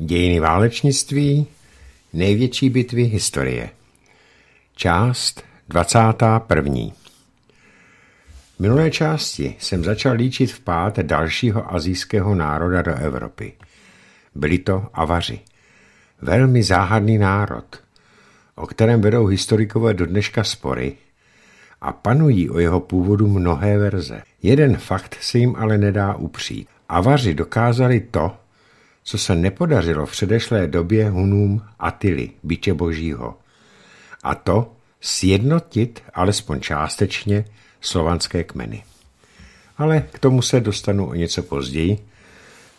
Dějiny válečnictví, největší bitvy historie. Část 21. V minulé části jsem začal líčit vpád dalšího azijského národa do Evropy. Byli to Avaři. Velmi záhadný národ, o kterém vedou historikové do dneška spory a panují o jeho původu mnohé verze. Jeden fakt se jim ale nedá upřít. Avaři dokázali to, co se nepodařilo v předešlé době Hunům Atily, byče božího. A to sjednotit, alespoň částečně, slovanské kmeny. Ale k tomu se dostanu o něco později,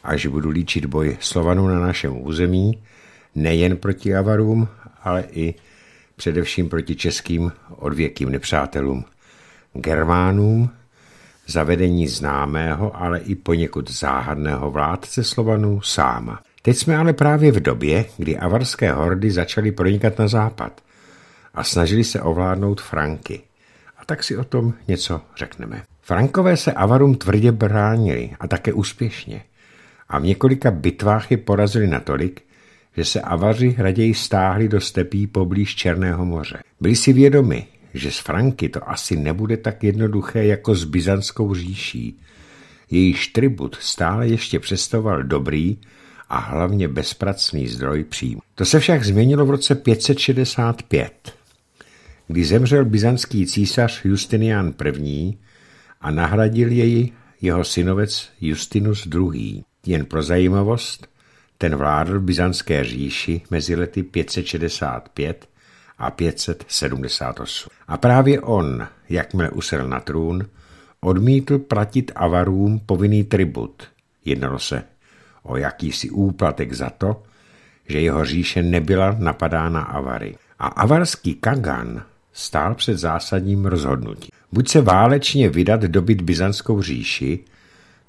až budu líčit boj Slovanů na našem území, nejen proti Avarům, ale i především proti českým odvěkým nepřátelům, Germánům zavedení známého, ale i poněkud záhadného vládce Slovanů sáma. Teď jsme ale právě v době, kdy avarské hordy začaly pronikat na západ a snažili se ovládnout Franky. A tak si o tom něco řekneme. Frankové se Avarům tvrdě bránili a také úspěšně. A v několika bitvách je porazili natolik, že se Avaři raději stáhli do stepí poblíž Černého moře. Byli si vědomi, že s Franky to asi nebude tak jednoduché jako s Byzantskou říší. Jejíž tribut stále ještě přestoval dobrý a hlavně bezpracný zdroj příjmu. To se však změnilo v roce 565, kdy zemřel byzantský císař Justinian I. a nahradil jej jeho synovec Justinus II. Jen pro zajímavost, ten vládl byzantské říši mezi lety 565 a 578. A právě on, jakmile usel na trůn, odmítl platit avarům povinný tribut. Jednalo se o jakýsi úplatek za to, že jeho říše nebyla napadána avary. A avarský Kagan stál před zásadním rozhodnutím. Buď se válečně vydat dobit byzantskou říši,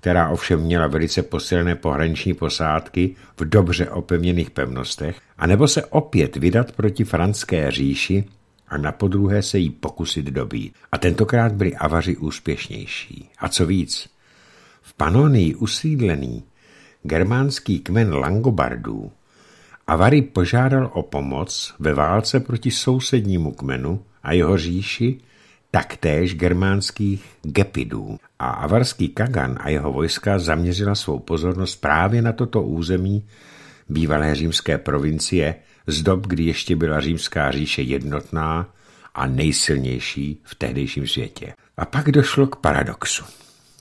která ovšem měla velice posilné pohraniční posádky v dobře opevněných pevnostech, anebo se opět vydat proti franské říši a na podruhé se jí pokusit dobít. A tentokrát byli avaři úspěšnější. A co víc, v Panonii usídlený germánský kmen Langobardů Avary požádal o pomoc ve válce proti sousednímu kmenu a jeho říši taktéž germánských gepidů. A avarský Kagan a jeho vojska zaměřila svou pozornost právě na toto území bývalé římské provincie z dob, kdy ještě byla římská říše jednotná a nejsilnější v tehdejším světě. A pak došlo k paradoxu.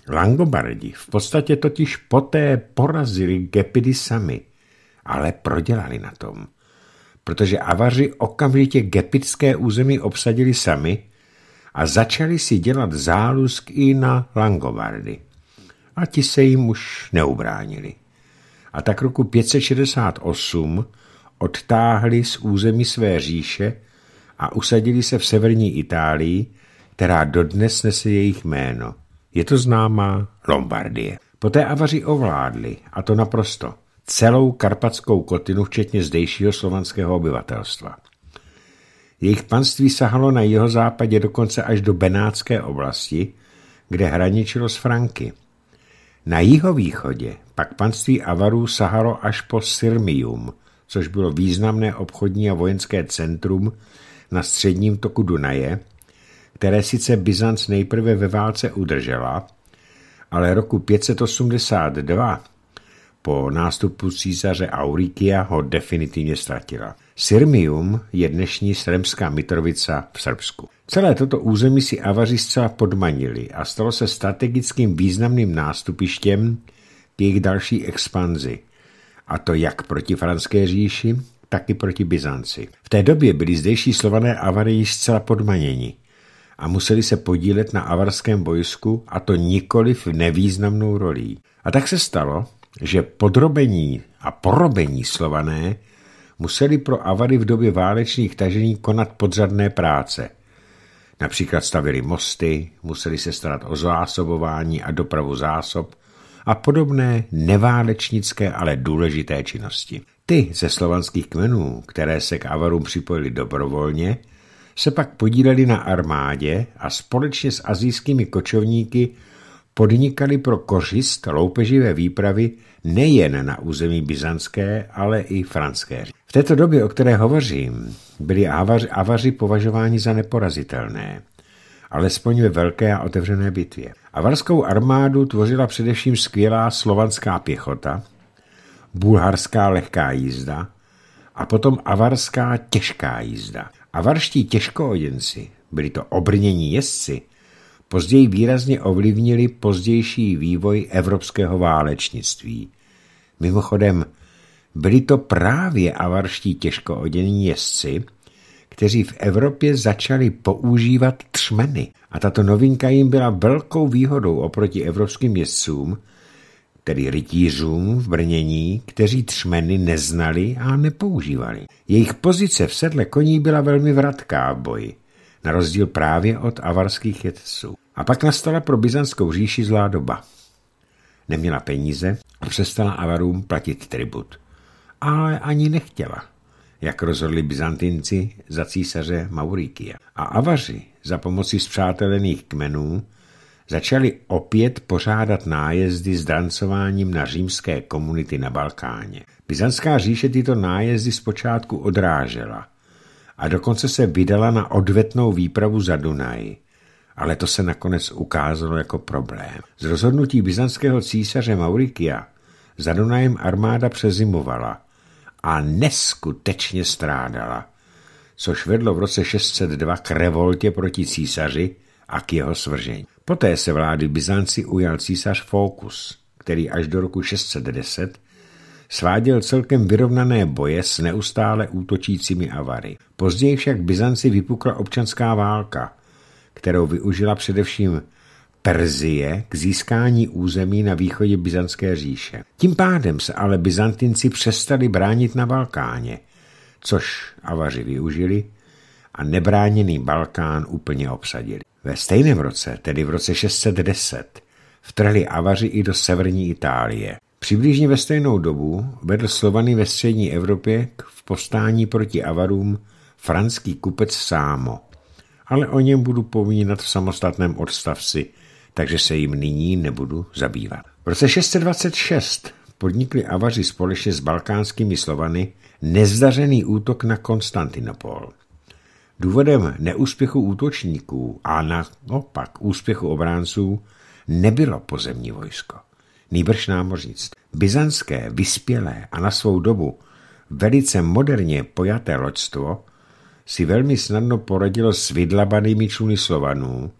Langobardi v podstatě totiž poté porazili Gepidy sami, ale prodělali na tom, protože Avaři okamžitě gepidské území obsadili sami a začali si dělat zálusk i na Langovardy. A ti se jim už neubránili. A tak roku 568 odtáhli z území své říše a usadili se v severní Itálii, která dodnes nese jejich jméno. Je to známá Lombardie. Poté Avaři ovládli, a to naprosto, celou karpatskou kotinu, včetně zdejšího slovanského obyvatelstva. Jejich panství sahalo na jeho západě dokonce až do Benátské oblasti, kde hraničilo s Franky. Na jihovýchodě pak panství Avarů sahalo až po Sirmium, což bylo významné obchodní a vojenské centrum na středním toku Dunaje, které sice Byzanc nejprve ve válce udržela, ale roku 582 po nástupu císaře Aurikia ho definitivně ztratila. Sirmium je dnešní Sremská Mitrovica v Srbsku. Celé toto území si Avaři zcela podmanili a stalo se strategickým významným nástupištěm k jejich další expanzi. A to jak proti franské říši, tak i proti Byzanci. V té době byli zdejší slované Avary již zcela podmaněni a museli se podílet na avarském vojsku a to nikoli v nevýznamnou rolí. A tak se stalo, že podrobení a porobení slované museli pro Avary v době válečných tažení konat podřadné práce. Například stavili mosty, museli se starat o zásobování a dopravu zásob a podobné neválečnické, ale důležité činnosti. Ty ze slovanských kmenů, které se k Avarům připojili dobrovolně, se pak podíleli na armádě a společně s azijskými kočovníky podnikali pro kořist loupeživé výpravy nejen na území byzantské, ale i franské. V této době, o které hovořím, byli avaři, avaři považováni za neporazitelné, alespoň ve velké a otevřené bitvě. Avarskou armádu tvořila především skvělá slovanská pěchota, bulharská lehká jízda a potom avarská těžká jízda. Avarští těžkooděnci, byli to obrnění jezdci, později výrazně ovlivnili pozdější vývoj evropského válečnictví. Mimochodem, byli to právě avarští těžkoodění jezdci, kteří v Evropě začali používat třmeny a tato novinka jim byla velkou výhodou oproti evropským jezdcům, tedy rytířům v brnění, kteří třmeny neznali a nepoužívali. Jejich pozice v sedle koní byla velmi vratká v boji na rozdíl právě od avarských jedců. A pak nastala pro byzantskou říši zlá doba. Neměla peníze a přestala avarům platit tribut. Ale ani nechtěla, jak rozhodli byzantinci za císaře Maurikia. A avaři za pomoci zpřátelených kmenů začali opět pořádat nájezdy s drancováním na římské komunity na Balkáně. Byzantská říše tyto nájezdy zpočátku odrážela – a dokonce se vydala na odvetnou výpravu za Dunaj, ale to se nakonec ukázalo jako problém. Z rozhodnutí byzantského císaře Maurikia za Dunajem armáda přezimovala a neskutečně strádala, což vedlo v roce 602 k revoltě proti císaři a k jeho svržení. Poté se vlády Byzanci ujal císař Fokus, který až do roku 610 sváděl celkem vyrovnané boje s neustále útočícími Avary. Později však Byzanci vypukla občanská válka, kterou využila především Perzie k získání území na východě Byzantské říše. Tím pádem se ale Byzantinci přestali bránit na Balkáně, což Avaři využili a nebráněný Balkán úplně obsadili. Ve stejném roce, tedy v roce 610, vtrhli Avaři i do severní Itálie. Přibližně ve stejnou dobu vedl Slovany ve střední Evropě k v povstání proti Avarům franský kupec Sámo, ale o něm budu povínat v samostatném odstavci, takže se jim nyní nebudu zabývat. V roce 626 podnikli Avaři společně s balkánskými Slovany nezdařený útok na Konstantinopol. Důvodem neúspěchu útočníků a naopak úspěchu obránců nebylo pozemní vojsko nýbrž námořnictví. Byzantské, vyspělé a na svou dobu velice moderně pojaté loďstvo si velmi snadno poradilo s vydlabanými čluny Slovanů,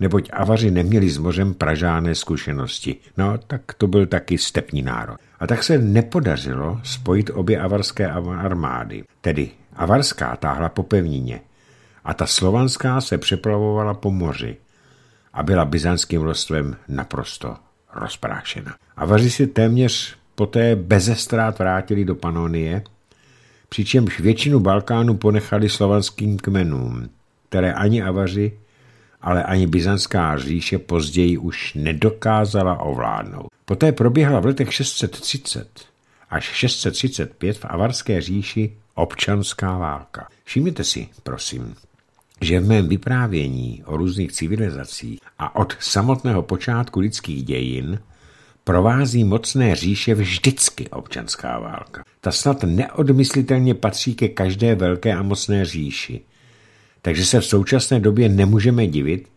neboť Avaři neměli s mořem pražáné zkušenosti. No, tak to byl taky stepní národ. A tak se nepodařilo spojit obě avarské armády. Tedy avarská táhla po pevnině a ta slovanská se přeplavovala po moři a byla byzantským loďstvem naprosto rozprášena. Avaři si téměř poté bezestrát vrátili do Panonie, přičemž většinu Balkánu ponechali slovanským kmenům, které ani Avaři, ale ani Byzantská říše později už nedokázala ovládnout. Poté proběhla v letech 630 až 635 v Avarské říši občanská válka. Všimněte si, prosím, že v mém vyprávění o různých civilizacích a od samotného počátku lidských dějin provází mocné říše vždycky občanská válka. Ta snad neodmyslitelně patří ke každé velké a mocné říši. Takže se v současné době nemůžeme divit,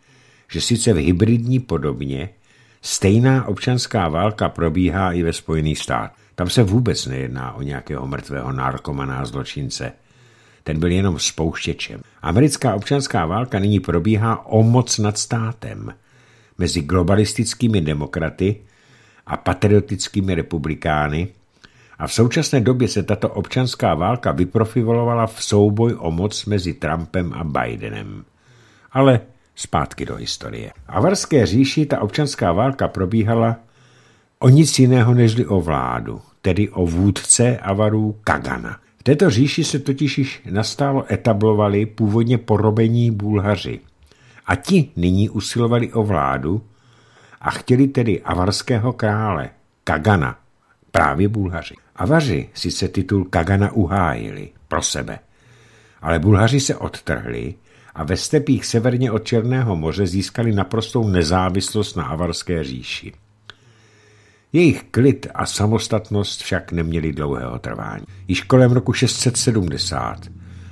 že sice v hybridní podobně stejná občanská válka probíhá i ve Spojených státech. Tam se vůbec nejedná o nějakého mrtvého narkomana a zločince – ten byl jenom spouštěčem. Americká občanská válka nyní probíhá o moc nad státem mezi globalistickými demokraty a patriotickými republikány a v současné době se tato občanská válka vyprofilovala v souboj o moc mezi Trumpem a Bidenem. Ale zpátky do historie. Avarské říši ta občanská válka probíhala o nic jiného nežli o vládu, tedy o vůdce Avarů Kagana této říši se totiž již nastálo etablovali původně porobení Bulhaři. A ti nyní usilovali o vládu a chtěli tedy avarského krále, Kagana, právě Bulhaři. Avaři sice titul Kagana uhájili pro sebe, ale Bulhaři se odtrhli a ve stepích severně od Černého moře získali naprostou nezávislost na avarské říši. Jejich klid a samostatnost však neměli dlouhého trvání. Již kolem roku 670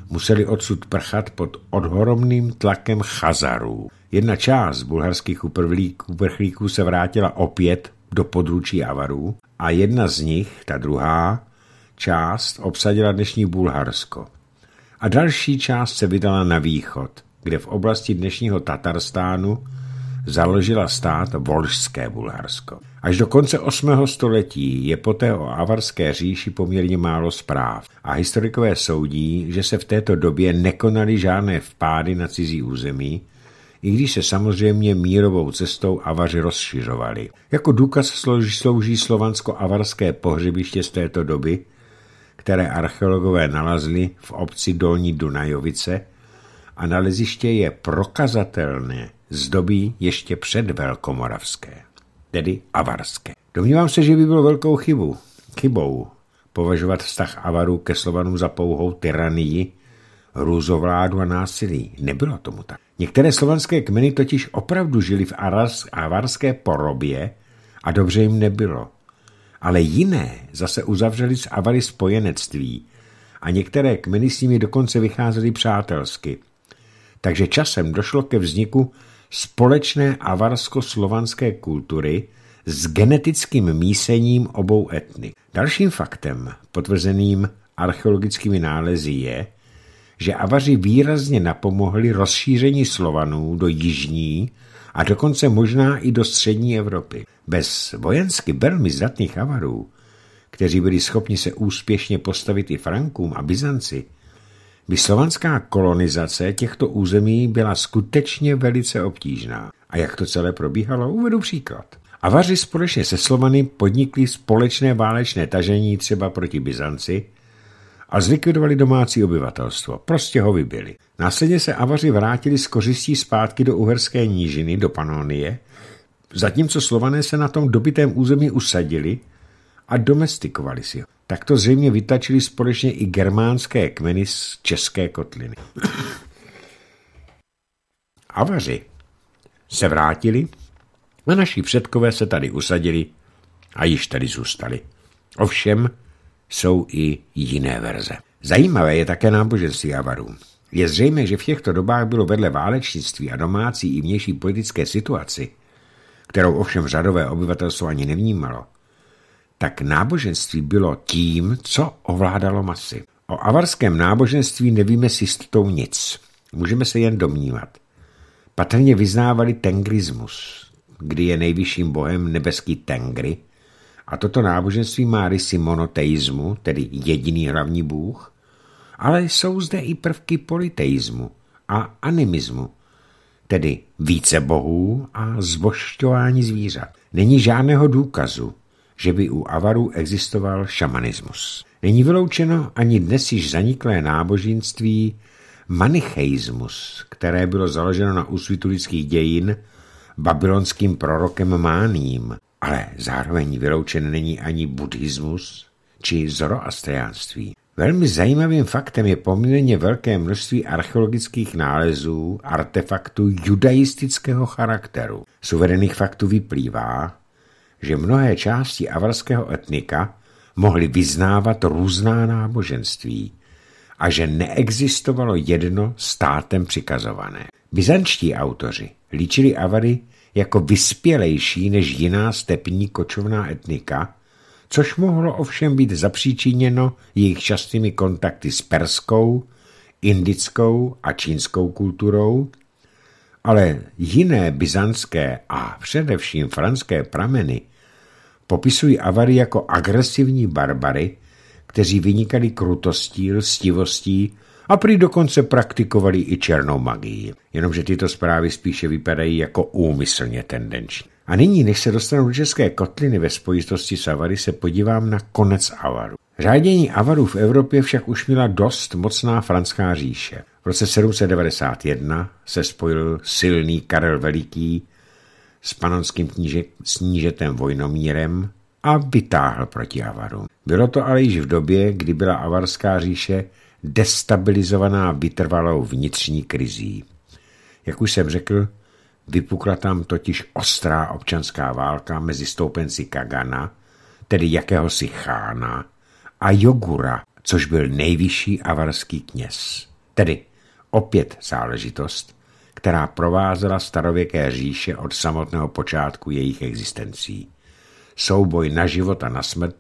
museli odsud prchat pod odhoromným tlakem Chazarů. Jedna část bulharských uprchlíků se vrátila opět do područí Avarů a jedna z nich, ta druhá, část obsadila dnešní Bulharsko. A další část se vydala na východ, kde v oblasti dnešního Tatarstánu založila stát Volžské Bulharsko. Až do konce 8. století je poté o avarské říši poměrně málo zpráv a historikové soudí, že se v této době nekonaly žádné vpády na cizí území, i když se samozřejmě mírovou cestou Avaři rozšiřovali. Jako důkaz slouží slovansko-avarské pohřebiště z této doby, které archeologové nalezli v obci Dolní Dunajovice a naleziště je prokazatelné z doby ještě před Velkomoravské tedy avarské. Domnívám se, že by bylo velkou chybu, chybou považovat vztah Avarů ke Slovanům za pouhou tyranii, růzovládu a násilí. Nebylo tomu tak. Některé slovanské kmeny totiž opravdu žili v avarské porobě a dobře jim nebylo. Ale jiné zase uzavřeli s Avary spojenectví a některé kmeny s nimi dokonce vycházely přátelsky. Takže časem došlo ke vzniku společné avarsko-slovanské kultury s genetickým mísením obou etny. Dalším faktem, potvrzeným archeologickými nálezy, je, že Avaři výrazně napomohli rozšíření Slovanů do jižní a dokonce možná i do střední Evropy. Bez vojensky velmi zdatných Avarů, kteří byli schopni se úspěšně postavit i Frankům a Byzanci, by slovanská kolonizace těchto území byla skutečně velice obtížná. A jak to celé probíhalo, uvedu příklad. Avaři společně se Slovany podnikli společné válečné tažení třeba proti Byzanci a zlikvidovali domácí obyvatelstvo. Prostě ho vybili. Následně se Avaři vrátili s kořistí zpátky do uherské nížiny, do Panonie, zatímco Slované se na tom dobitém území usadili a domestikovali si ho. Tak to zřejmě vytačili společně i germánské kmeny z české kotliny. Avaři se vrátili a naši předkové se tady usadili a již tady zůstali. Ovšem jsou i jiné verze. Zajímavé je také náboženství Avarů. Je zřejmé, že v těchto dobách bylo vedle válečnictví a domácí i vnější politické situaci, kterou ovšem řadové obyvatelstvo ani nevnímalo, tak náboženství bylo tím, co ovládalo masy. O avarském náboženství nevíme s jistotou nic. Můžeme se jen domnívat. Patrně vyznávali tengrismus, kdy je nejvyšším bohem nebeský tengry, a toto náboženství má rysy monoteizmu, tedy jediný hlavní bůh, ale jsou zde i prvky politeizmu a animismu, tedy více bohů a zbošťování zvířat. Není žádného důkazu, že by u Avarů existoval šamanismus. Není vyloučeno ani dnes již zaniklé náboženství manicheismus, které bylo založeno na úsvitu lidských dějin babylonským prorokem Máním, ale zároveň vyloučen není ani buddhismus či zoroastriánství. Velmi zajímavým faktem je poměrně velké množství archeologických nálezů, artefaktů judaistického charakteru. Z uvedených faktů vyplývá, že mnohé části avarského etnika mohly vyznávat různá náboženství a že neexistovalo jedno státem přikazované. Byzantští autoři líčili Avary jako vyspělejší než jiná stepní kočovná etnika, což mohlo ovšem být zapříčiněno jejich častými kontakty s perskou, indickou a čínskou kulturou, ale jiné byzantské a především franské prameny Popisují Avary jako agresivní barbary, kteří vynikali krutostí, lstivostí a prý dokonce praktikovali i černou magii. Jenomže tyto zprávy spíše vypadají jako úmyslně tendenční. A nyní, než se dostanu do české kotliny ve spojitosti s Avary, se podívám na konec Avaru. Řádění Avarů v Evropě však už měla dost mocná franská říše. V roce 791 se spojil silný Karel Veliký s panonským kníže, snížetem Vojnomírem a vytáhl proti Avarům. Bylo to ale již v době, kdy byla avarská říše destabilizovaná vytrvalou vnitřní krizí. Jak už jsem řekl, vypukla tam totiž ostrá občanská válka mezi stoupenci Kagana, tedy jakéhosi chána, a Jogura, což byl nejvyšší avarský kněz. Tedy opět záležitost, která provázela starověké říše od samotného počátku jejich existencí. Souboj na život a na smrt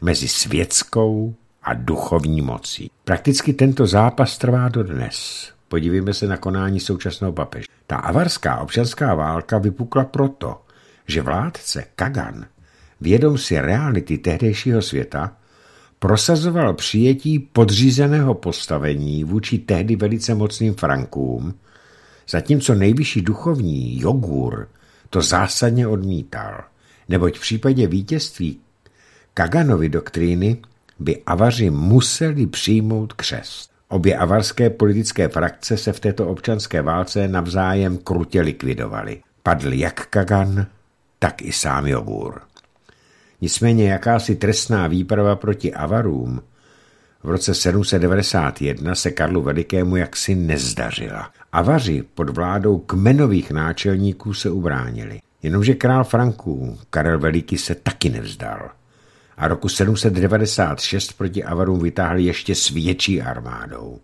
mezi světskou a duchovní mocí. Prakticky tento zápas trvá do dnes. Podívejme se na konání současného papeže. Ta avarská občanská válka vypukla proto, že vládce Kagan, vědom si reality tehdejšího světa, prosazoval přijetí podřízeného postavení vůči tehdy velice mocným Frankům, zatímco nejvyšší duchovní Jogur to zásadně odmítal, neboť v případě vítězství Kaganovy doktríny by Avaři museli přijmout křest. Obě avarské politické frakce se v této občanské válce navzájem krutě likvidovaly. Padl jak Kagan, tak i sám Jogur. Nicméně jakási trestná výprava proti Avarům v roce 791 se Karlu Velikému jaksi nezdařila. Avaři pod vládou kmenových náčelníků se ubránili. Jenomže král Franků, Karel Veliký, se taky nevzdal. A roku 796 proti Avarům vytáhl ještě s větší armádou.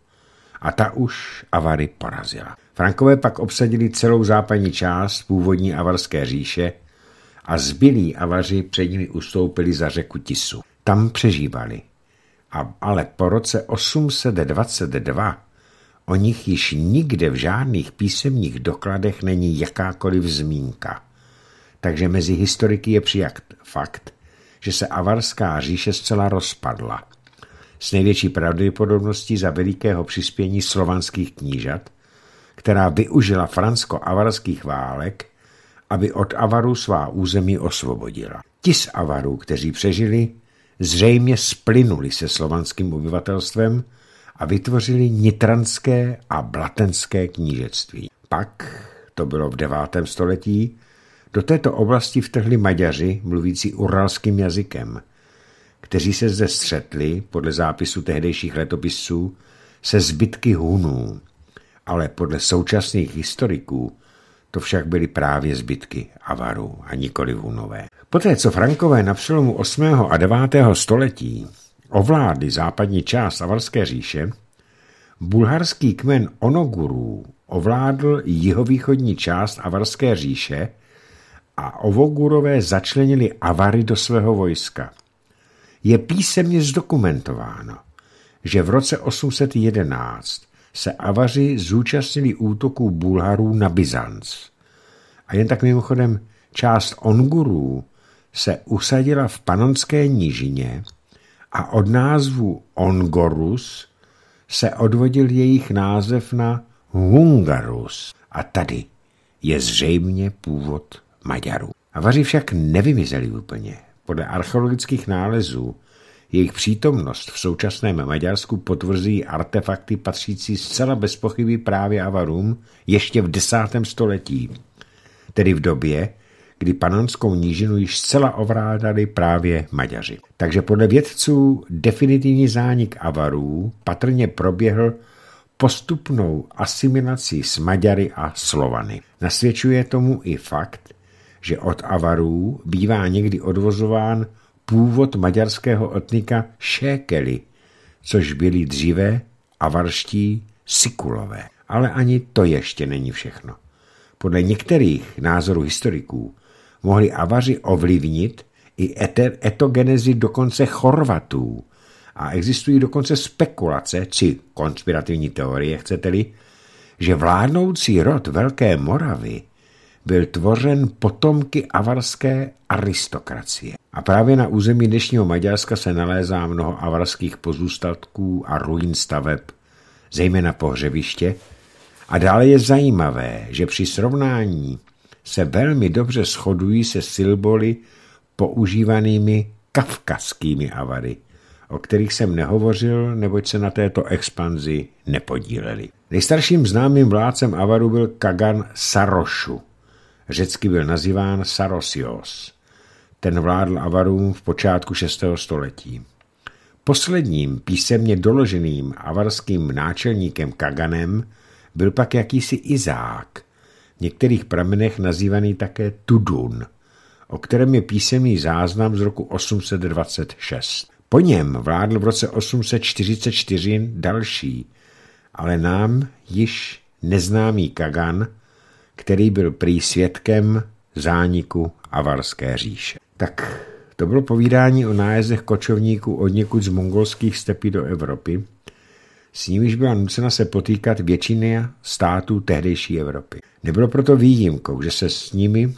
A ta už Avary porazila. Frankové pak obsadili celou západní část původní avarské říše a zbylí Avaři před nimi ustoupili za řeku Tisu. Tam přežívali. A, ale po roce 822 o nich již nikde v žádných písemných dokladech není jakákoliv zmínka. Takže mezi historiky je přijat fakt, že se avarská říše zcela rozpadla. S největší pravděpodobností za velikého přispění slovanských knížat, která využila fransko-avarských válek, aby od Avarů svá území osvobodila. Ti z Avarů, kteří přežili, zřejmě splinuli se slovanským obyvatelstvem a vytvořili nitranské a blatenské knížectví. Pak, to bylo v devátém století, do této oblasti vtrhli Maďaři, mluvící uralským jazykem, kteří se zde střetli, podle zápisu tehdejších letopisů, se zbytky Hunů, ale podle současných historiků to však byly právě zbytky Avarů a nikoli Hunové. Poté, co Frankové na přelomu 8. a 9. století ovládly západní část Avarské říše, bulharský kmen Onogurů ovládl jihovýchodní část Avarské říše a Ovogurové začlenili Avary do svého vojska. Je písemně zdokumentováno, že v roce 811 se Avaři zúčastnili útoků Bulharů na Byzanc. A jen tak mimochodem, část Ongurů se usadila v panonské nížině a od názvu Ongorus se odvodil jejich název na Hungarus. A tady je zřejmě původ Maďarů. Avaři však nevymizeli úplně. Podle archeologických nálezů jejich přítomnost v současném Maďarsku potvrzují artefakty patřící zcela bez pochyby právě Avarům ještě v desátém století, tedy v době, kdy panonskou nížinu již zcela ovrádali právě Maďaři. Takže podle vědců definitivní zánik Avarů patrně proběhl postupnou asimilací s Maďary a Slovany. Nasvědčuje tomu i fakt, že od Avarů bývá někdy odvozován původ maďarského etnika Šékely, což byli dříve avarští Sikulové. Ale ani to ještě není všechno. Podle některých názorů historiků mohli Avaři ovlivnit i etogenezi dokonce Chorvatů. A existují dokonce spekulace, či konspirativní teorie, chcete-li, že vládnoucí rod Velké Moravy byl tvořen potomky avarské aristokracie. A právě na území dnešního Maďarska se nalézá mnoho avarských pozůstatků a ruin staveb, zejména pohřeviště. A dále je zajímavé, že při srovnání se velmi dobře shodují se symboly používanými kavkazskými Avary, o kterých jsem nehovořil, neboť se na této expanzi nepodíleli. Nejstarším známým vládcem Avaru byl Kagan Sarošu. Řecky byl nazýván Sarosios. Ten vládl Avarům v počátku 6. století. Posledním písemně doloženým avarským náčelníkem Kaganem byl pak jakýsi Izák, v některých pramenech nazývaný také Tudun, o kterém je písemný záznam z roku 826. Po něm vládl v roce 844 další, ale nám již neznámý Kagan, který byl prý svědkem zániku avarské říše. Tak to bylo povídání o nájezdech kočovníků od někud z mongolských stepí do Evropy, s nimiž byla nucena se potýkat většiny států tehdejší Evropy. Nebylo proto výjimkou, že se s nimi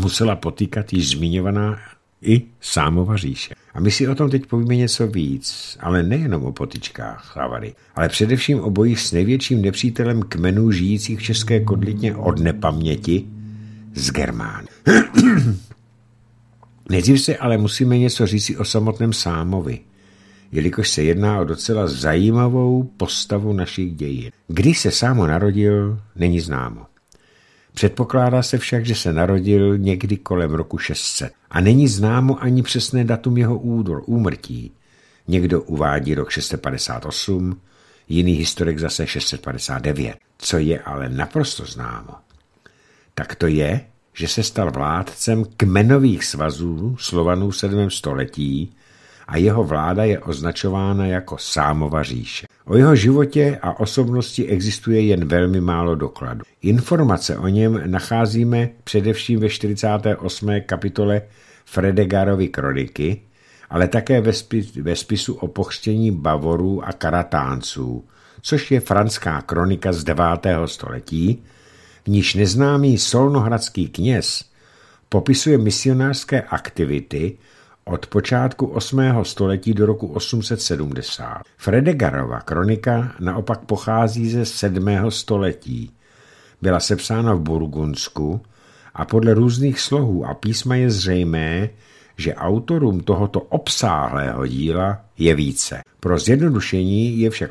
musela potýkat již zmiňovaná i Sámova říše. A my si o tom teď povíme něco víc, ale nejenom o potičkách Chavary, ale především o bojích s největším nepřítelem kmenů žijících v České kodlitně od nepaměti z Germán. Nejdřív se ale musíme něco říci o samotném Sámovi – jelikož se jedná o docela zajímavou postavu našich dějin. Kdy se sám narodil, není známo. Předpokládá se však, že se narodil někdy kolem roku 600 a není známo ani přesné datum jeho údor, úmrtí. Někdo uvádí rok 658, jiný historik zase 659. Co je ale naprosto známo, tak to je, že se stal vládcem kmenových svazů Slovanů v 7. století, a jeho vláda je označována jako Sámova říše. O jeho životě a osobnosti existuje jen velmi málo dokladů. Informace o něm nacházíme především ve 48. kapitole Fredegarovy kroniky, ale také ve, spis, ve spisu o pochřtění Bavorů a Karatánců, což je franská kronika z 9. století, v níž neznámý solnohradský kněz popisuje misionářské aktivity od počátku 8. století do roku 870. Fredegarova kronika naopak pochází ze 7. století. Byla sepsána v Burgundsku a podle různých slohů a písma je zřejmé, že autorům tohoto obsáhlého díla je více. Pro zjednodušení je však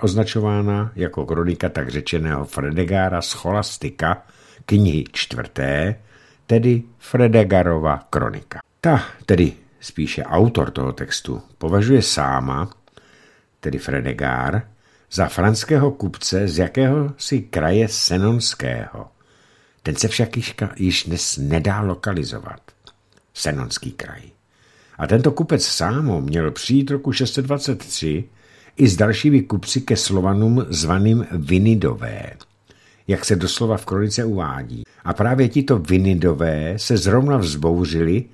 označována jako kronika tak řečeného Fredegara Scholastika knihy čtvrté, tedy Fredegarova kronika. Ta, tedy spíše autor toho textu, považuje sáma, tedy Fredegár, za franského kupce z jakéhosi kraje Senonského. Ten se však již, již dnes nedá lokalizovat. Senonský kraj. A tento kupec sámo měl přijít roku 623 i s dalšími kupci ke Slovanům zvaným Vinidové, jak se doslova v kronice uvádí. A právě tito Vinidové se zrovna vzbouřili,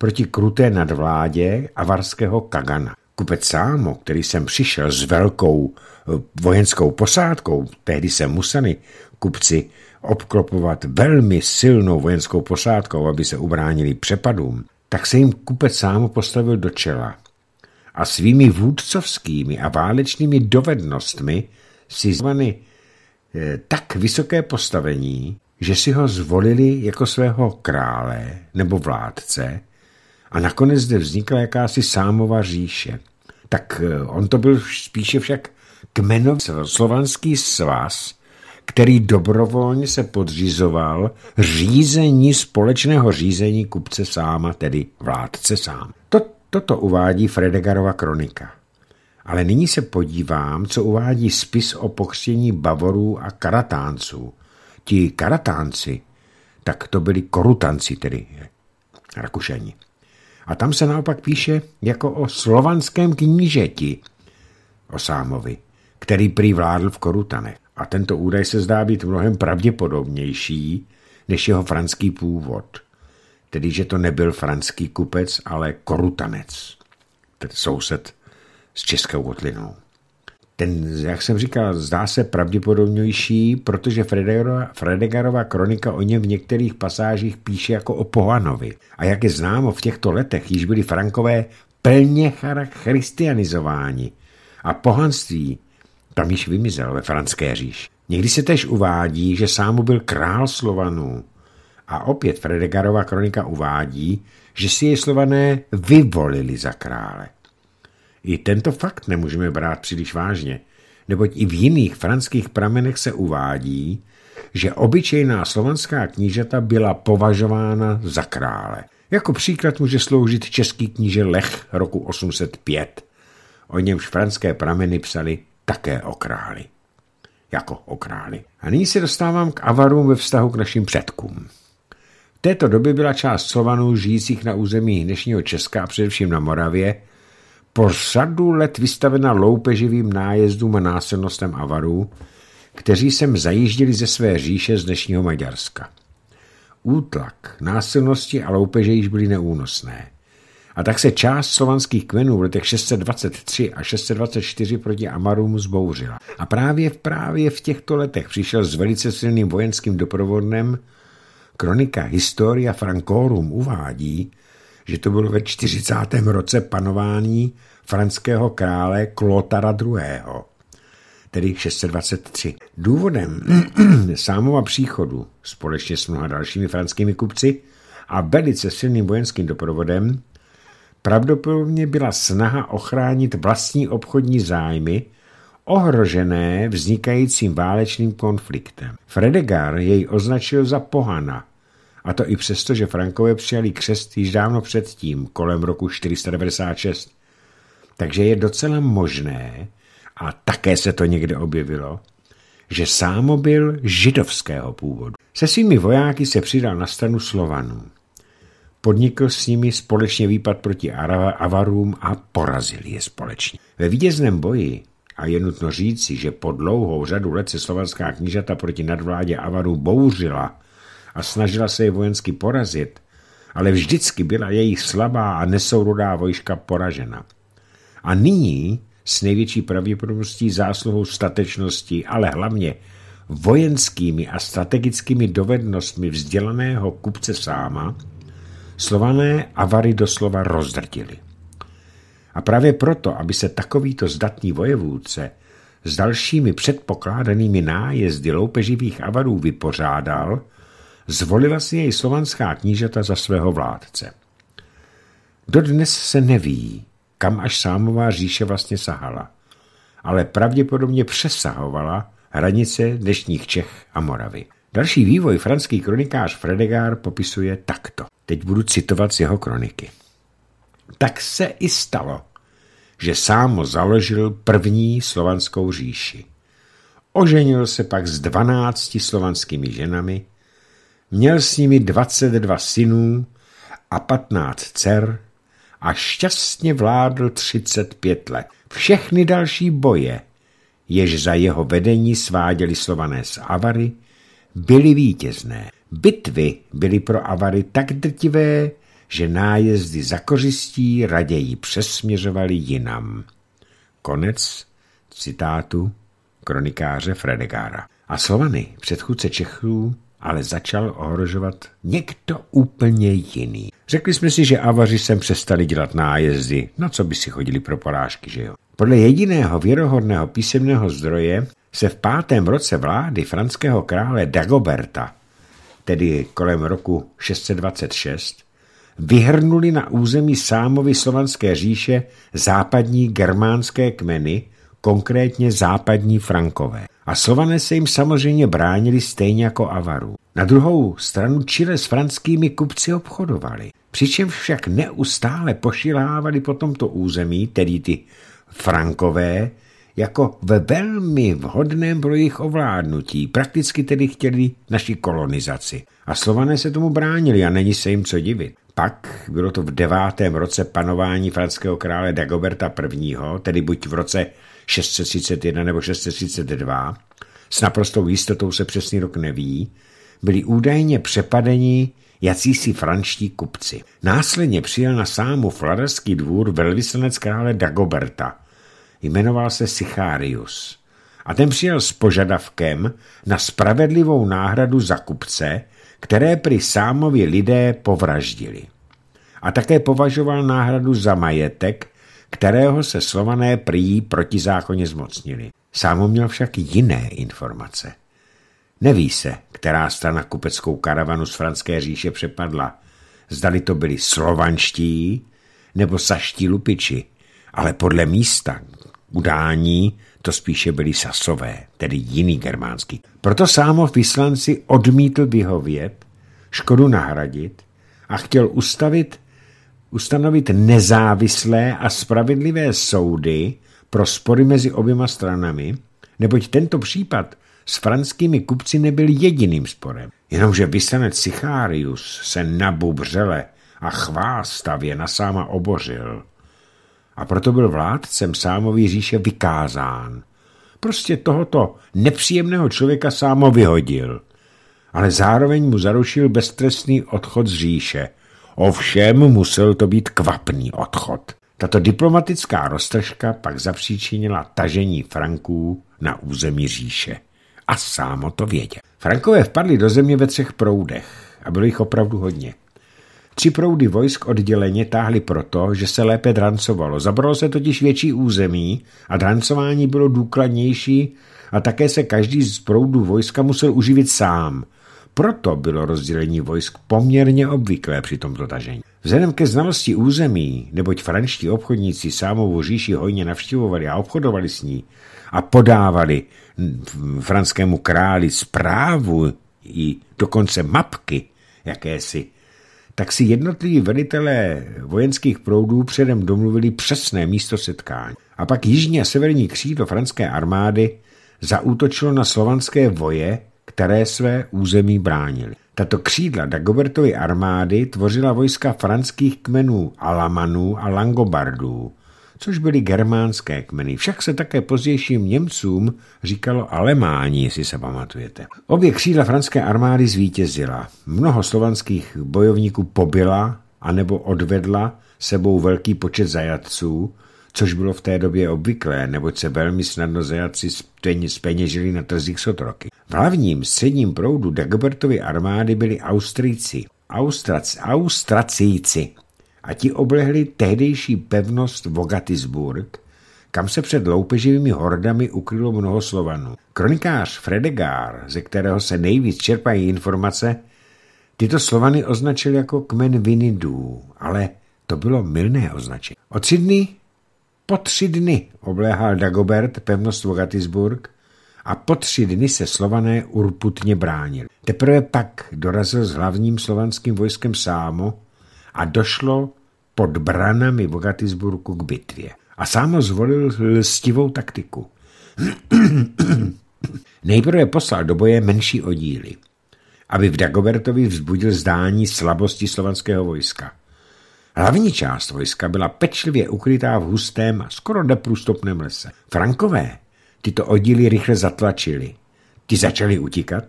proti kruté nadvládě avarského Kagana. Kupec Sámo, který sem přišel s velkou eh, vojenskou posádkou, tehdy se museli kupci obklopovat velmi silnou vojenskou posádkou, aby se ubránili přepadům, tak se jim kupec Sámo postavil do čela a svými vůdcovskými a válečnými dovednostmi si zvany eh, tak vysoké postavení, že si ho zvolili jako svého krále nebo vládce a nakonec zde vznikla jakási sámova říše. Tak eh, on to byl spíše však kmenový slovanský svaz, který dobrovolně se podřizoval řízení společného řízení kupce sáma, tedy vládce sám. To, toto uvádí Fredegarova kronika. Ale nyní se podívám, co uvádí spis o pochření Bavorů a Karatánců. Ti Karatánci, tak to byli Korutanci, tedy rakušení. A tam se naopak píše jako o slovanském knížeti, o Sámovi, který prý vládl v Korutanech. A tento údaj se zdá být mnohem pravděpodobnější než jeho franský původ. Tedy, že to nebyl franský kupec, ale korutanec, tedy soused s českou kotlinou ten, jak jsem říkal, zdá se pravděpodobnější, protože Fredegarova, Fredegarova kronika o něm v některých pasážích píše jako o Pohanovi. A jak je známo, v těchto letech již byli Frankové plně christianizováni a pohanství tam již vymizel ve franské říši. Někdy se tež uvádí, že sám byl král Slovanů. A opět Fredegarova kronika uvádí, že si je Slované vyvolili za krále. I tento fakt nemůžeme brát příliš vážně, neboť i v jiných franských pramenech se uvádí, že obyčejná slovanská knížata byla považována za krále. Jako příklad může sloužit český kníže Lech roku 805, o němž franské prameny psali také o králi. Jako o králi. A nyní se dostávám k avarům ve vztahu k našim předkům. V této době byla část Slovanů žijících na území dnešního Česka a především na Moravě po řadu let vystavena loupeživým nájezdům a násilnostem Avarů, kteří sem zajíždili ze své říše z dnešního Maďarska. Útlak, násilnosti a loupeže již byly neúnosné. A tak se část slovanských kmenů v letech 623 a 624 proti Amarům zbouřila. A právě, právě v těchto letech přišel s velice silným vojenským doprovodem Kronika Historia Francorum uvádí, že to bylo ve 40. roce panování franského krále Klotara II., tedy 623. Důvodem sámova příchodu společně s mnoha dalšími franskými kupci a velice silným vojenským doprovodem pravděpodobně byla snaha ochránit vlastní obchodní zájmy ohrožené vznikajícím válečným konfliktem. Fredegar jej označil za pohana, a to i přesto, že Frankové přijali křest již dávno předtím, kolem roku 496. Takže je docela možné, a také se to někde objevilo, že sámo byl židovského původu. Se svými vojáky se přidal na stranu Slovanů. Podnikl s nimi společně výpad proti Avarům a porazil je společně. Ve vítězném boji, a je nutno říci, že po dlouhou řadu let se slovanská knížata proti nadvládě Avarů bouřila, a snažila se je vojensky porazit, ale vždycky byla jejich slabá a nesourodá vojška poražena. A nyní s největší pravděpodobností zásluhou statečnosti, ale hlavně vojenskými a strategickými dovednostmi vzdělaného kupce sáma, slované avary doslova rozdrtili. A právě proto, aby se takovýto zdatný vojevůdce s dalšími předpokládanými nájezdy loupeživých avarů vypořádal, Zvolila si jej slovanská knížata za svého vládce. Dodnes se neví, kam až sámová říše vlastně sahala, ale pravděpodobně přesahovala hranice dnešních Čech a Moravy. Další vývoj franský kronikář Fredegár popisuje takto. Teď budu citovat z jeho kroniky. Tak se i stalo, že sámo založil první slovanskou říši. Oženil se pak s dvanácti slovanskými ženami Měl s nimi 22 synů a 15 dcer a šťastně vládl 35 let. Všechny další boje, jež za jeho vedení sváděli slované z Avary, byly vítězné. Bitvy byly pro Avary tak drtivé, že nájezdy za kořistí raději přesměřovali jinam. Konec citátu kronikáře Fredegára. A Slovany, předchůdce Čechů, ale začal ohrožovat někdo úplně jiný. Řekli jsme si, že avaři sem přestali dělat nájezdy, na no, co by si chodili pro porážky, že jo? Podle jediného věrohodného písemného zdroje se v pátém roce vlády franského krále Dagoberta, tedy kolem roku 626, vyhrnuli na území Sámovy slovanské říše západní germánské kmeny, konkrétně západní Frankové. A Slované se jim samozřejmě bránili stejně jako Avaru. Na druhou stranu Chile s franskými kupci obchodovali, přičemž však neustále pošilávali po tomto území, tedy ty Frankové, jako ve velmi vhodném pro jejich ovládnutí, prakticky tedy chtěli naši kolonizaci. A Slované se tomu bránili a není se jim co divit. Pak bylo to v devátém roce panování franského krále Dagoberta I., tedy buď v roce 631 nebo 632, s naprostou jistotou se přesný rok neví, byli údajně přepadeni jacísi franští kupci. Následně přijel na sámu Fladerský dvůr velvyslanec krále Dagoberta. Jmenoval se Sicharius. A ten přijel s požadavkem na spravedlivou náhradu za kupce, které při sámovi lidé povraždili. A také považoval náhradu za majetek, kterého se slované prý protizákonně zmocnili. Sám měl však jiné informace. Neví se, která strana kupeckou karavanu z Franské říše přepadla. Zdali to byli slovanští nebo saští lupiči, ale podle místa udání to spíše byli sasové, tedy jiný germánský. Proto Sámov vyslanci odmítl vyhovět, škodu nahradit a chtěl ustavit ustanovit nezávislé a spravedlivé soudy pro spory mezi oběma stranami, neboť tento případ s franskými kupci nebyl jediným sporem. Jenomže vysanec Sicharius se nabubřele a chvástavě na sáma obořil. A proto byl vládcem sámový říše vykázán. Prostě tohoto nepříjemného člověka sámo vyhodil, ale zároveň mu zarušil beztrestný odchod z říše – Ovšem musel to být kvapný odchod. Tato diplomatická roztržka pak zapříčinila tažení Franků na území říše. A o to věděl. Frankové vpadli do země ve třech proudech a bylo jich opravdu hodně. Tři proudy vojsk odděleně táhly proto, že se lépe drancovalo. Zabralo se totiž větší území a drancování bylo důkladnější a také se každý z proudů vojska musel uživit sám – proto bylo rozdělení vojsk poměrně obvyklé při tomto tažení. Vzhledem ke znalosti území, neboť franští obchodníci sámovu říši hojně navštěvovali a obchodovali s ní a podávali franskému králi zprávu i dokonce mapky jakési, tak si jednotliví velitelé vojenských proudů předem domluvili přesné místo setkání. A pak jižní a severní křídlo franské armády zaútočilo na slovanské voje které své území bránili. Tato křídla Dagobertovy armády tvořila vojska franských kmenů Alamanů a Langobardů, což byly germánské kmeny. Však se také pozdějším Němcům říkalo Alemáni, jestli se pamatujete. Obě křídla franské armády zvítězila. Mnoho slovanských bojovníků a anebo odvedla sebou velký počet zajatců, což bylo v té době obvyklé, neboť se velmi snadno zajatci speněžili na trzích sotroky. V hlavním středním proudu Dagobertovy armády byli Austrici, Austrac, Austracíci a ti oblehli tehdejší pevnost Vogatisburg, kam se před loupeživými hordami ukrylo mnoho Slovanů. Kronikář Fredegár, ze kterého se nejvíc čerpají informace, tyto Slovany označil jako kmen Vinidů, ale to bylo milné označení. O tři dny, po tři dny obléhal Dagobert pevnost Vogatisburg a po tři dny se slované urputně bránil. Teprve pak dorazil s hlavním slovanským vojskem Sámo a došlo pod branami Gatisburku k bitvě. A Sámo zvolil lstivou taktiku. Nejprve poslal do boje menší oddíly, aby v Dagobertovi vzbudil zdání slabosti slovanského vojska. Hlavní část vojska byla pečlivě ukrytá v hustém a skoro neprůstupném lese. Frankové tyto oddíly rychle zatlačili. Ty začali utíkat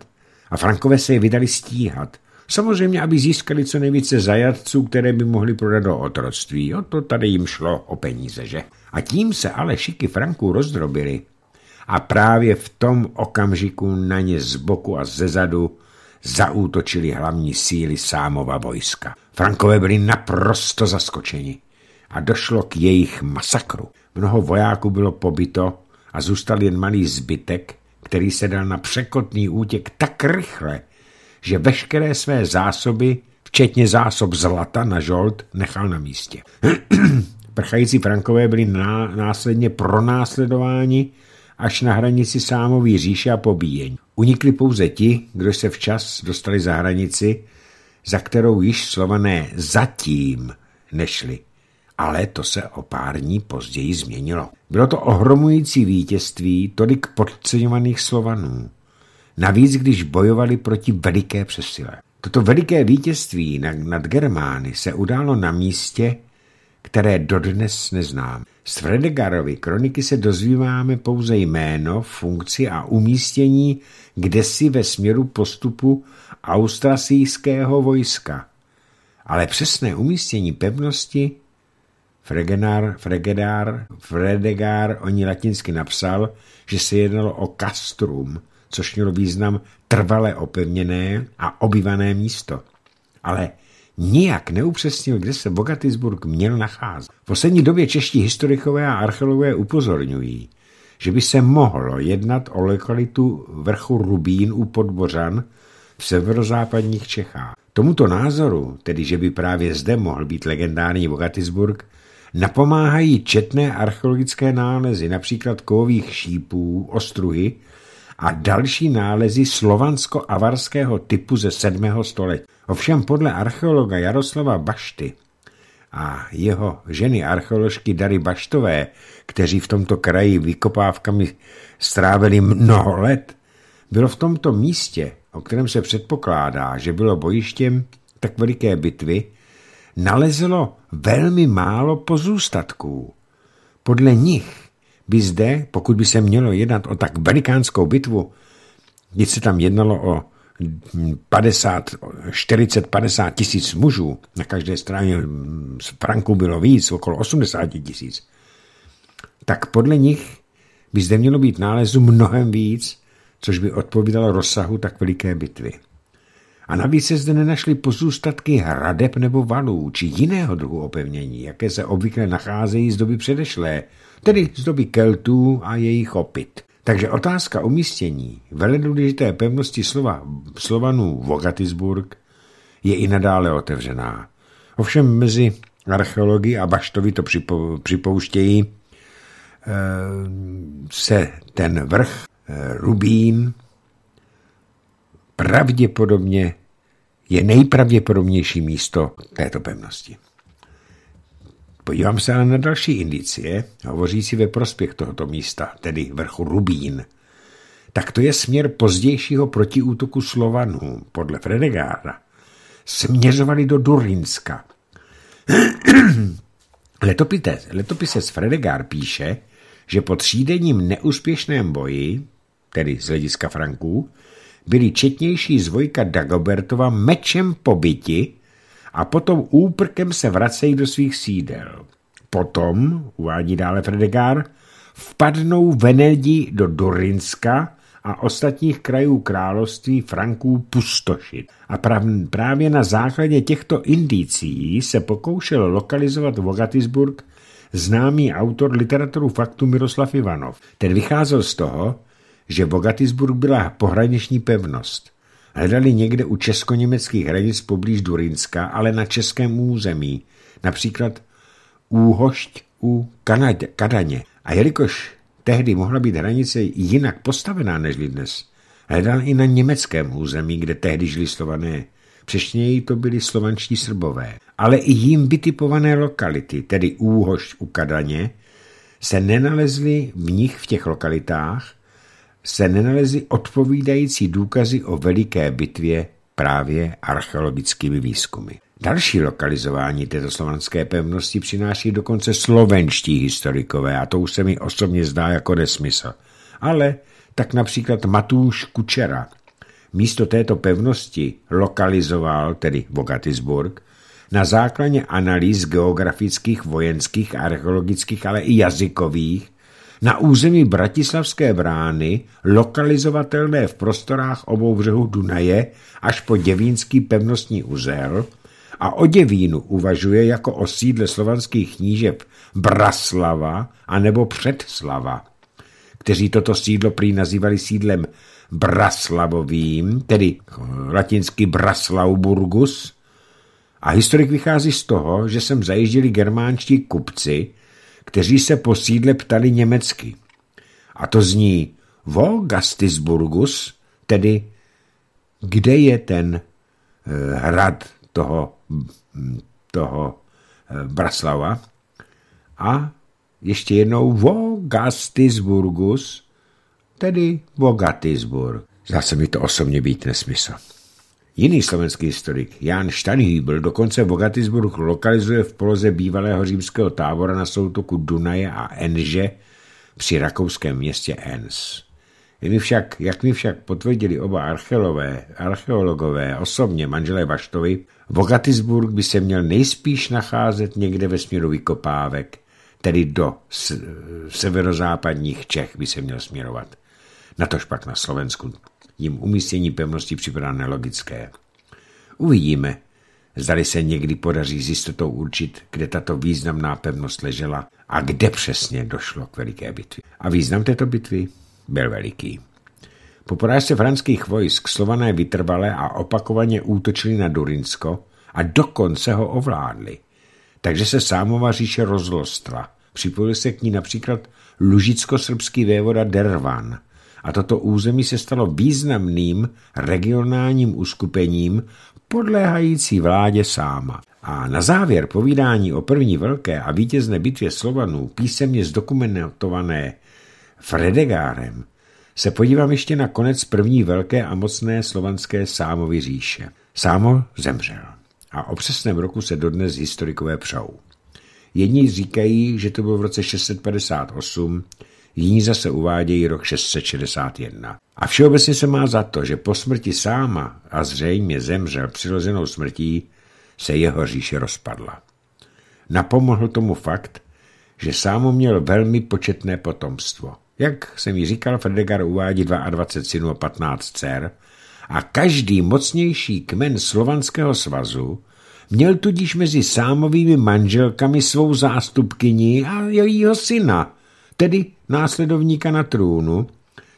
a Frankové se je vydali stíhat. Samozřejmě, aby získali co nejvíce zajatců, které by mohli prodat do otroctví. O to tady jim šlo o peníze, že? A tím se ale šiky Franků rozdrobili. A právě v tom okamžiku na ně z boku a ze zadu zaútočili hlavní síly Sámova vojska. Frankové byli naprosto zaskočeni a došlo k jejich masakru. Mnoho vojáků bylo pobyto, a zůstal jen malý zbytek, který se dal na překotný útěk tak rychle, že veškeré své zásoby, včetně zásob zlata na žolt, nechal na místě. Prchající Frankové byli následně pronásledováni až na hranici sámový říše a pobíjení. Unikli pouze ti, kdo se včas dostali za hranici, za kterou již slované zatím nešli ale to se o pár dní později změnilo. Bylo to ohromující vítězství tolik podceňovaných Slovanů. Navíc, když bojovali proti veliké přesile. Toto veliké vítězství nad Germány se událo na místě, které dodnes neznám. Z Fredegarovy kroniky se dozvíváme pouze jméno, funkci a umístění kdesi ve směru postupu austrasijského vojska. Ale přesné umístění pevnosti Fregenar, Fregedar, Fredegar o ní latinsky napsal, že se jednalo o castrum, což mělo význam trvale opevněné a obývané místo. Ale nijak neupřesnil, kde se Bogatisburg měl nacházet. V poslední době čeští historikové a archeologové upozorňují, že by se mohlo jednat o lokalitu vrchu Rubín u Podbořan v severozápadních Čechách. Tomuto názoru, tedy že by právě zde mohl být legendární Bogatisburg, napomáhají četné archeologické nálezy, například kovových šípů, ostruhy a další nálezy slovansko-avarského typu ze 7. století. Ovšem podle archeologa Jaroslava Bašty a jeho ženy archeoložky Dary Baštové, kteří v tomto kraji vykopávkami strávili mnoho let, bylo v tomto místě, o kterém se předpokládá, že bylo bojištěm tak veliké bitvy, nalezlo velmi málo pozůstatků. Podle nich by zde, pokud by se mělo jednat o tak velikánskou bitvu, když se tam jednalo o 50, 40-50 tisíc mužů, na každé straně hm, z Franku bylo víc, okolo 80 tisíc, tak podle nich by zde mělo být nálezu mnohem víc, což by odpovídalo rozsahu tak veliké bitvy. A navíc se zde nenašly pozůstatky hradeb nebo valů či jiného druhu opevnění, jaké se obvykle nacházejí z doby předešlé, tedy z doby Keltů a jejich opit. Takže otázka umístění důležité pevnosti slova, Slovanů Vogatisburg je i nadále otevřená. Ovšem mezi archeologi a baštovi to připo, připouštějí, eh, se ten vrch eh, Rubín pravděpodobně je nejpravděpodobnější místo této pevnosti. Podívám se ale na další indicie, hovořící ve prospěch tohoto místa, tedy vrchu Rubín. Tak to je směr pozdějšího protiútoku Slovanů, podle Fredegára. Směřovali do Durinska. Letopitec, letopisec Fredegár píše, že po třídením neúspěšném boji, tedy z hlediska Franků, byli četnější z vojka Dagobertova mečem pobyti a potom úprkem se vracejí do svých sídel. Potom, uvádí dále Fredegár, vpadnou Venedi do Durinska a ostatních krajů království Franků pustošit. A právě na základě těchto indicí se pokoušel lokalizovat Vogatisburg známý autor literaturu faktu Miroslav Ivanov. Ten vycházel z toho, že Bogatisburg byla pohraniční pevnost. Hledali někde u česko-německých hranic poblíž Durinska, ale na českém území, například Úhošť u Kanadě, Kadaně. A jelikož tehdy mohla být hranice jinak postavená než dnes, hledal i na německém území, kde tehdy žili slované. Přešněji to byli slovanští srbové. Ale i jim vytipované lokality, tedy Úhošť u Kadaně, se nenalezly v nich v těch lokalitách, se nenalezly odpovídající důkazy o veliké bitvě právě archeologickými výzkumy. Další lokalizování této slovanské pevnosti přináší dokonce slovenští historikové a to už se mi osobně zdá jako nesmysl. Ale tak například Matúš Kučera místo této pevnosti lokalizoval, tedy Bogatisburg, na základě analýz geografických, vojenských, archeologických, ale i jazykových na území Bratislavské brány, lokalizovatelné v prostorách obou břehu Dunaje až po Děvínský pevnostní uzel a o Děvínu uvažuje jako o sídle slovanských knížeb Braslava a nebo Předslava, kteří toto sídlo prý nazývali sídlem Braslavovým, tedy latinsky Braslauburgus, a historik vychází z toho, že sem zajížděli germánští kupci, kteří se po sídle ptali německy. A to zní Wo Gastisburgus, tedy kde je ten eh, hrad toho, mm, toho eh, Braslava. A ještě jednou Wo Gastisburgus, tedy Vo Gatisburg. Zase mi to osobně být nesmysl. Jiný slovenský historik, Jan Štanhýbl, dokonce Bogatisburg lokalizuje v poloze bývalého římského tábora na soutoku Dunaje a Enže při rakouském městě Enz. však, jak mi však potvrdili oba archeologové, archeologové osobně manželé Baštovi, Bogatisburg by se měl nejspíš nacházet někde ve směru vykopávek, tedy do severozápadních Čech by se měl směrovat. to pak na Slovensku, jim umístění pevnosti připadá nelogické. Uvidíme, zdali se někdy podaří s jistotou určit, kde tato významná pevnost ležela a kde přesně došlo k veliké bitvě. A význam této bitvy byl veliký. Po porážce franských vojsk slované vytrvalé a opakovaně útočili na Durinsko a dokonce ho ovládli. Takže se sámova říše rozlostla. Připojil se k ní například lužicko-srbský vévoda Dervan – a toto území se stalo významným regionálním uskupením podléhající vládě sáma. A na závěr povídání o první velké a vítězné bitvě Slovanů, písemně zdokumentované Fredegárem, se podívám ještě na konec první velké a mocné slovanské Sámovy říše. Sámo zemřel a o přesném roku se dodnes historikové přou. Jedni říkají, že to bylo v roce 658, jiní zase uvádějí rok 661. A všeobecně se má za to, že po smrti sáma a zřejmě zemřel přirozenou smrtí, se jeho říše rozpadla. Napomohl tomu fakt, že sámo měl velmi početné potomstvo. Jak jsem ji říkal, Fredegar uvádí 22 synů a 15 dcer a každý mocnější kmen Slovanského svazu měl tudíž mezi sámovými manželkami svou zástupkyni a jejího syna, tedy následovníka na trůnu,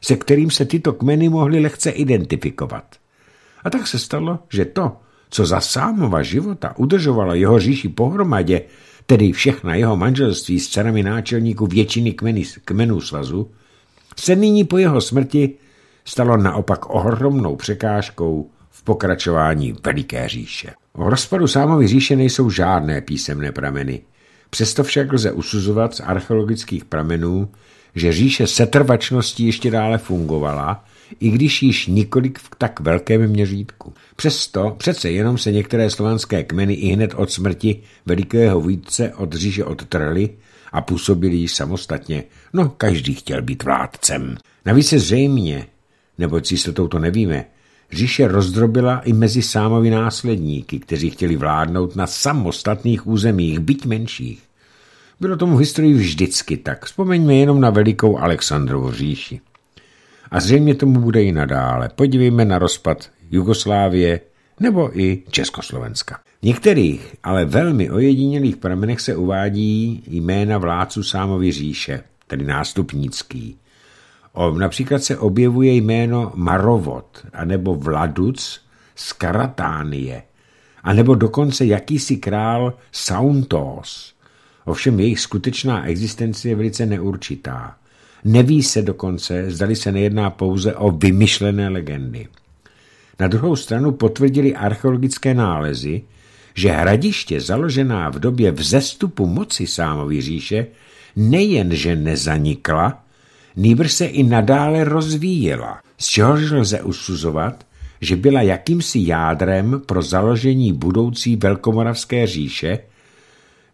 se kterým se tyto kmeny mohly lehce identifikovat. A tak se stalo, že to, co za sámova života udržovalo jeho říši pohromadě, tedy všechna jeho manželství s dcerami náčelníků většiny kmeny, kmenů svazu, se nyní po jeho smrti stalo naopak ohromnou překážkou v pokračování Veliké říše. O rozpadu sámovy říše nejsou žádné písemné prameny. Přesto však lze usuzovat z archeologických pramenů, že říše setrvačnosti ještě dále fungovala, i když již nikolik v tak velkém měřítku. Přesto přece jenom se některé slovanské kmeny i hned od smrti velikého vůdce od říše odtrhly a působili již samostatně. No, každý chtěl být vládcem. Navíc se zřejmě, nebo si se touto nevíme, říše rozdrobila i mezi sámovi následníky, kteří chtěli vládnout na samostatných územích, byť menších. Bylo tomu v historii vždycky tak. Vzpomeňme jenom na velikou Alexandrovu říši. A zřejmě tomu bude i nadále. Podívejme na rozpad Jugoslávie nebo i Československa. V některých, ale velmi ojedinělých pramenech se uvádí jména vládců Sámovy říše, tedy nástupnický. O, například se objevuje jméno Marovot, anebo Vladuc z Karatánie, anebo dokonce jakýsi král Sauntos. Ovšem jejich skutečná existence je velice neurčitá. Neví se dokonce, zdali se nejedná pouze o vymyšlené legendy. Na druhou stranu potvrdili archeologické nálezy, že hradiště založená v době vzestupu moci sámovy říše nejenže nezanikla, nýbrž se i nadále rozvíjela, z čehož lze usuzovat, že byla jakýmsi jádrem pro založení budoucí Velkomoravské říše,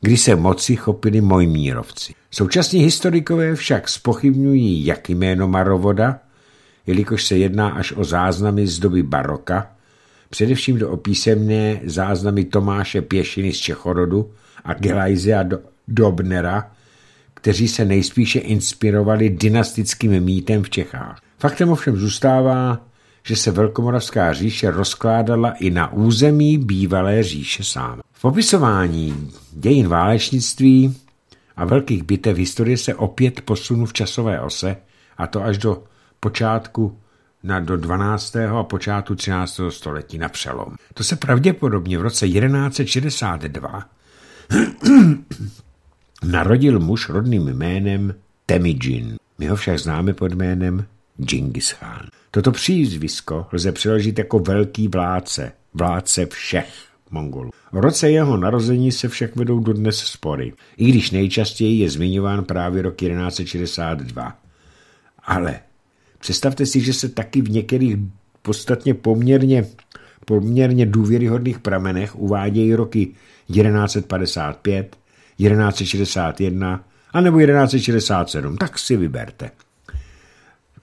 kdy se moci chopili Mojmírovci. Současní historikové však spochybňují jak jméno Marovoda, jelikož se jedná až o záznamy z doby baroka, především do opísemné záznamy Tomáše Pěšiny z Čechorodu a Gelajzea Dobnera, kteří se nejspíše inspirovali dynastickým mýtem v Čechách. Faktem ovšem zůstává, že se Velkomoravská říše rozkládala i na území bývalé říše sám. V popisování dějin válečnictví a velkých bitev historie se opět posunu v časové ose, a to až do počátku na do 12. a počátku 13. století na přelom. To se pravděpodobně v roce 1162 narodil muž rodným jménem Temidžin. My ho však známe pod jménem Džingis Khan. Toto přízvisko lze přeložit jako velký vládce, vládce všech. Mongolů. V roce jeho narození se však vedou dodnes spory, i když nejčastěji je zmiňován právě rok 1162. Ale představte si, že se taky v některých podstatně poměrně, poměrně důvěryhodných pramenech uvádějí roky 1155, 1161 a nebo 1167. Tak si vyberte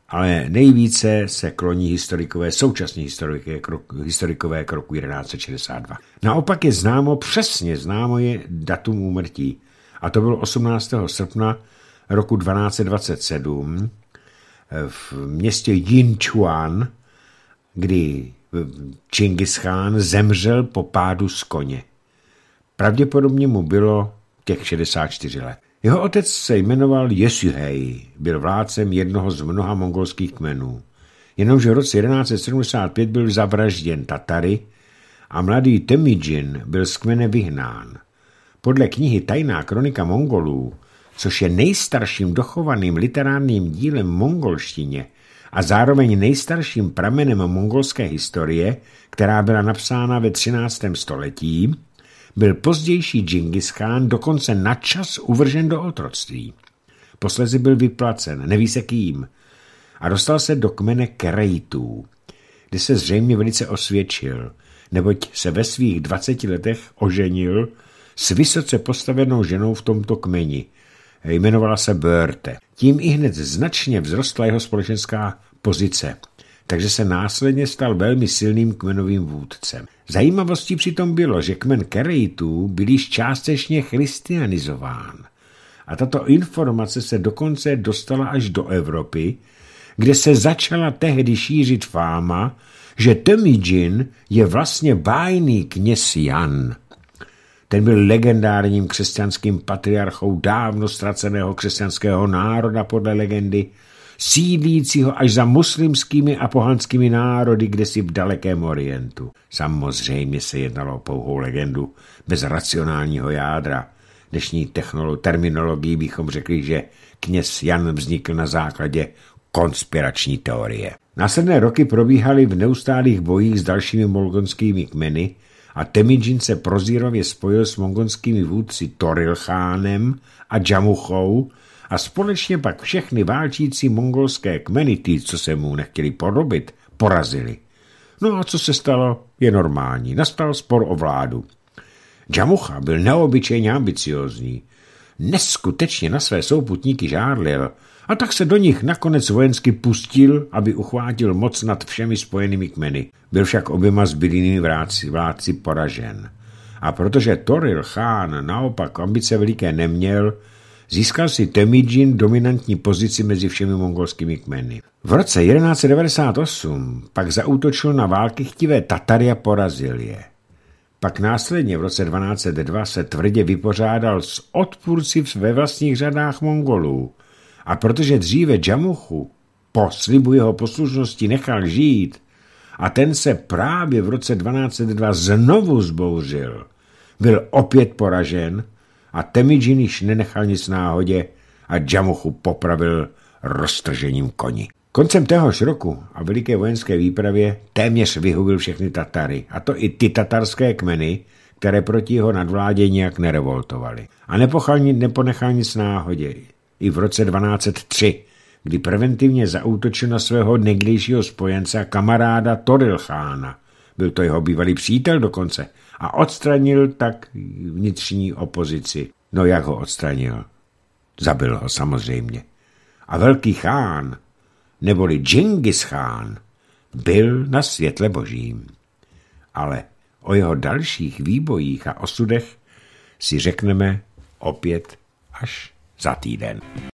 ale nejvíce se kloní historikové, současní historikové, historikové k roku 1162. Naopak je známo, přesně známo je datum úmrtí. A to bylo 18. srpna roku 1227 v městě Yinchuan, kdy Čingis Khan zemřel po pádu z koně. Pravděpodobně mu bylo těch 64 let. Jeho otec se jmenoval Yesühei, byl vládcem jednoho z mnoha mongolských kmenů. Jenomže v roce 1175 byl zavražděn Tatary a mladý Temidžin byl z kmene vyhnán. Podle knihy Tajná kronika Mongolů, což je nejstarším dochovaným literárním dílem mongolštině a zároveň nejstarším pramenem mongolské historie, která byla napsána ve 13. století, byl pozdější Džingis Khan dokonce na čas uvržen do otroctví. Posleze byl vyplacen, neví se kým, a dostal se do kmene Kerejtů, kde se zřejmě velice osvědčil, neboť se ve svých 20 letech oženil s vysoce postavenou ženou v tomto kmeni. Jmenovala se Börte. Tím i hned značně vzrostla jeho společenská pozice – takže se následně stal velmi silným kmenovým vůdcem. Zajímavostí přitom bylo, že kmen Kerejtů byl již částečně christianizován. A tato informace se dokonce dostala až do Evropy, kde se začala tehdy šířit fáma, že Temidžin je vlastně bájný kněz Jan. Ten byl legendárním křesťanským patriarchou dávno ztraceného křesťanského národa podle legendy, sídlícího až za muslimskými a pohanskými národy kde si v dalekém orientu. Samozřejmě se jednalo o pouhou legendu, bez racionálního jádra. Dnešní terminologií bychom řekli, že kněz Jan vznikl na základě konspirační teorie. Následné roky probíhaly v neustálých bojích s dalšími molgonskými kmeny a Temidžin se prozírově spojil s mongonskými vůdci Torilchánem a Džamuchou, a společně pak všechny válčící mongolské kmeny, ty, co se mu nechtěli podobit, porazili. No a co se stalo, je normální. Nastal spor o vládu. Džamucha byl neobyčejně ambiciozní. Neskutečně na své souputníky žárlil a tak se do nich nakonec vojensky pustil, aby uchvátil moc nad všemi spojenými kmeny. Byl však oběma zbylými vládci, vládci poražen. A protože Toril Chán naopak ambice veliké neměl, Získal si Temidžin dominantní pozici mezi všemi mongolskými kmeny. V roce 1198 pak zautočil na války chtivé Tatary a porazil je. Pak následně v roce 1202 se tvrdě vypořádal s odpůrci ve vlastních řadách Mongolů. A protože dříve Džamuchu po slibu jeho poslušnosti nechal žít, a ten se právě v roce 1202 znovu zbouřil, byl opět poražen a Temidžin již nenechal nic náhodě a Džamuchu popravil roztržením koni. Koncem téhož roku a veliké vojenské výpravě téměř vyhubil všechny Tatary, a to i ty tatarské kmeny, které proti jeho nadvládě nijak nerevoltovaly. A neponechal nic náhodě. I v roce 1203, kdy preventivně zaútočil na svého někdejšího spojence a kamaráda Toril Chána. Byl to jeho bývalý přítel dokonce – a odstranil tak vnitřní opozici. No jak ho odstranil? Zabil ho samozřejmě. A velký chán, neboli Džingis chán, byl na světle božím. Ale o jeho dalších výbojích a osudech si řekneme opět až za týden.